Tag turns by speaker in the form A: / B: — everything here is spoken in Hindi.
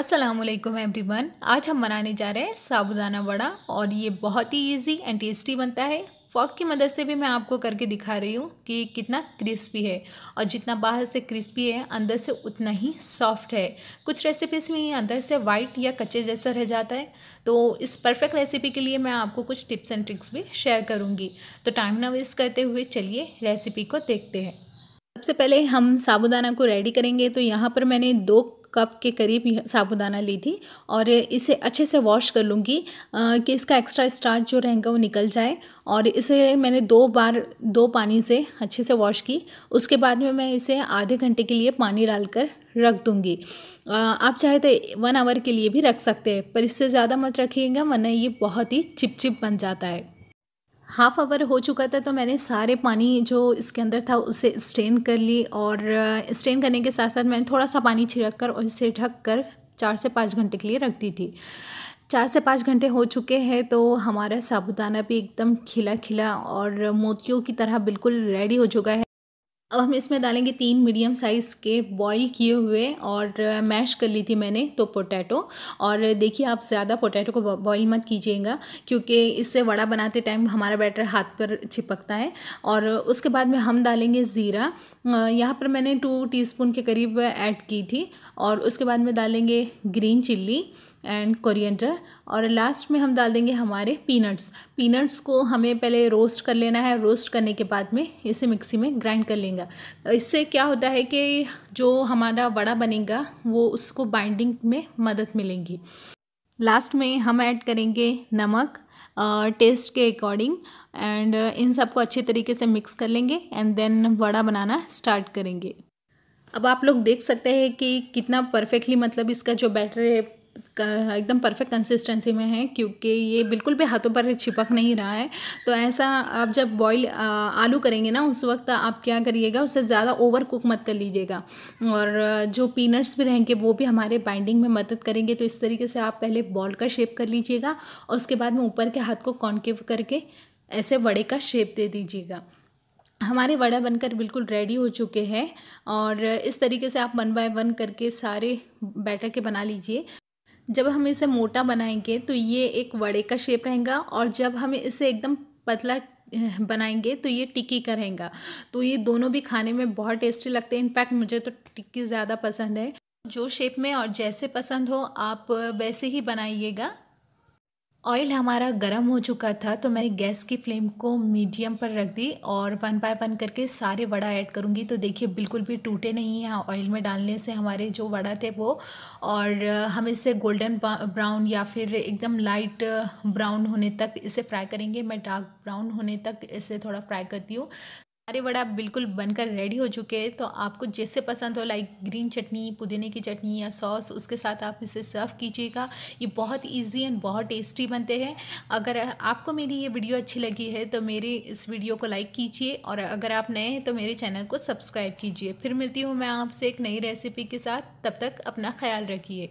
A: असलम एवरी वन आज हम बनाने जा रहे हैं साबुदाना वड़ा और ये बहुत ही इजी एंड टेस्टी बनता है फॉक की मदद से भी मैं आपको करके दिखा रही हूँ कि कितना क्रिस्पी है और जितना बाहर से क्रिस्पी है अंदर से उतना ही सॉफ्ट है कुछ रेसिपीज़ में अंदर से वाइट या कच्चे जैसा रह जाता है तो इस परफेक्ट रेसिपी के लिए मैं आपको कुछ टिप्स एंड ट्रिक्स भी शेयर करूँगी तो टाइम ना वेस्ट करते हुए चलिए रेसिपी को देखते हैं सबसे पहले हम साबुदाना को रेडी करेंगे तो यहाँ पर मैंने दो कप के करीब साबुदाना ली थी और इसे अच्छे से वॉश कर लूँगी कि इसका एक्स्ट्रा स्टार्च जो रहेगा वो निकल जाए और इसे मैंने दो बार दो पानी से अच्छे से वॉश की उसके बाद में मैं इसे आधे घंटे के लिए पानी डालकर रख दूँगी आप चाहे तो वन आवर के लिए भी रख सकते हैं पर इससे ज़्यादा मत रखिएगा वरना ये बहुत ही चिपचिप बन जाता है हाफ आवर हो चुका था तो मैंने सारे पानी जो इसके अंदर था उसे स्ट्रेन कर ली और स्ट्रेन करने के साथ साथ मैंने थोड़ा सा पानी छिड़क कर और इसे ढक कर चार से पाँच घंटे के लिए रख दी थी चार से पाँच घंटे हो चुके हैं तो हमारा साबुदाना भी एकदम खिला खिला और मोतियों की तरह बिल्कुल रेडी हो चुका है अब हम इसमें डालेंगे तीन मीडियम साइज़ के बॉईल किए हुए और मैश कर ली थी मैंने तो पोटैटो और देखिए आप ज़्यादा पोटैटो को बॉईल मत कीजिएगा क्योंकि इससे वड़ा बनाते टाइम हमारा बैटर हाथ पर चिपकता है और उसके बाद में हम डालेंगे ज़ीरा यहाँ पर मैंने टू टीस्पून के करीब ऐड की थी और उसके बाद में डालेंगे ग्रीन चिल्ली एंड कोरिएंडर और लास्ट में हम डाल देंगे हमारे पीनट्स पीनट्स को हमें पहले रोस्ट कर लेना है रोस्ट करने के बाद में इसे मिक्सी में ग्राइंड कर लेंगे इससे क्या होता है कि जो हमारा वड़ा बनेगा वो उसको बाइंडिंग में मदद मिलेगी लास्ट में हम ऐड करेंगे नमक टेस्ट के अकॉर्डिंग एंड इन सबको अच्छे तरीके से मिक्स कर लेंगे एंड देन वड़ा बनाना स्टार्ट करेंगे अब आप लोग देख सकते हैं कि कितना परफेक्टली मतलब इसका जो बैटर है एकदम परफेक्ट कंसिस्टेंसी में है क्योंकि ये बिल्कुल भी हाथों पर चिपक नहीं रहा है तो ऐसा आप जब बॉईल आलू करेंगे ना उस वक्त आप क्या करिएगा उससे ज़्यादा ओवर कुक मत कर लीजिएगा और जो पीनट्स भी रहेंगे वो भी हमारे बाइंडिंग में मदद करेंगे तो इस तरीके से आप पहले बॉल का शेप कर लीजिएगा और उसके बाद में ऊपर के हाथ को कॉन्केव करके ऐसे वड़े का शेप दे दीजिएगा हमारे वड़ा बनकर बिल्कुल रेडी हो चुके हैं और इस तरीके से आप वन बाय वन करके सारे बैटर के बना लीजिए जब हम इसे मोटा बनाएंगे तो ये एक वड़े का शेप रहेगा और जब हम इसे एकदम पतला बनाएंगे तो ये टिक्की का रहेगा तो ये दोनों भी खाने में बहुत टेस्टी लगते हैं इनफैक्ट मुझे तो टिक्की ज़्यादा पसंद है जो शेप में और जैसे पसंद हो आप वैसे ही बनाइएगा ऑयल हमारा गर्म हो चुका था तो मैंने गैस की फ्लेम को मीडियम पर रख दी और वन बाय वन करके सारे वड़ा ऐड करूँगी तो देखिए बिल्कुल भी टूटे नहीं हैं ऑयल में डालने से हमारे जो वड़ा थे वो और हम इसे गोल्डन ब्राउन या फिर एकदम लाइट ब्राउन होने तक इसे फ्राई करेंगे मैं डार्क ब्राउन होने तक इसे थोड़ा फ्राई करती हूँ हमारे वड़ा बिल्कुल बनकर रेडी हो चुके हैं तो आपको जैसे पसंद हो लाइक ग्रीन चटनी पुदीने की चटनी या सॉस उसके साथ आप इसे सर्व कीजिएगा ये बहुत इजी एंड बहुत टेस्टी बनते हैं अगर आपको मेरी ये वीडियो अच्छी लगी है तो मेरे इस वीडियो को लाइक कीजिए और अगर आप नए हैं तो मेरे चैनल को सब्सक्राइब कीजिए फिर मिलती हूँ मैं आपसे एक नई रेसिपी के साथ तब तक अपना ख्याल रखिए